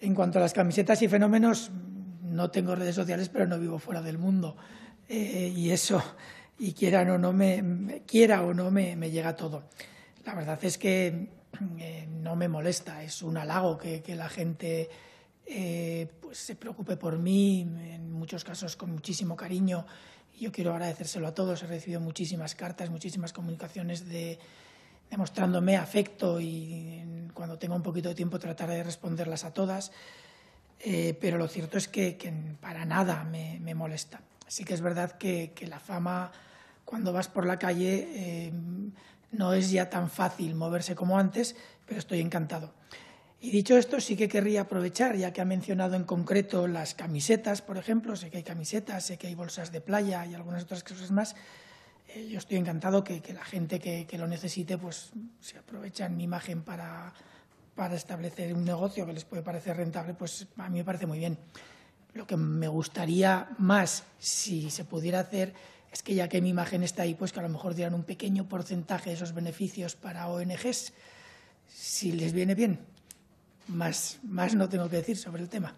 En cuanto a las camisetas y fenómenos, no tengo redes sociales, pero no vivo fuera del mundo. Eh, y eso, y quieran o no me, quiera o no me, me llega todo. La verdad es que eh, no me molesta, es un halago que, la gente eh, pues se preocupe por mí, en muchos casos con muchísimo cariño. Yo quiero agradecérselo a todos, he recibido muchísimas cartas, muchísimas comunicaciones de, demostrándome afecto y cuando tenga un poquito de tiempo trataré de responderlas a todas, eh, pero lo cierto es que, para nada me, molesta. Sí que es verdad que, la fama, cuando vas por la calle, eh, no es ya tan fácil moverse como antes, pero estoy encantado. Y dicho esto, sí que querría aprovechar, ya que ha mencionado en concreto las camisetas, por ejemplo, sé que hay camisetas, sé que hay bolsas de playa y algunas otras cosas más, yo estoy encantado que, la gente que, lo necesite, pues si aprovechan mi imagen para, establecer un negocio que les puede parecer rentable, pues a mí me parece muy bien. Lo que me gustaría más, si se pudiera hacer, es que ya que mi imagen está ahí, pues que a lo mejor dieran un pequeño porcentaje de esos beneficios para ONGs, si les viene bien. Más, más no tengo que decir sobre el tema.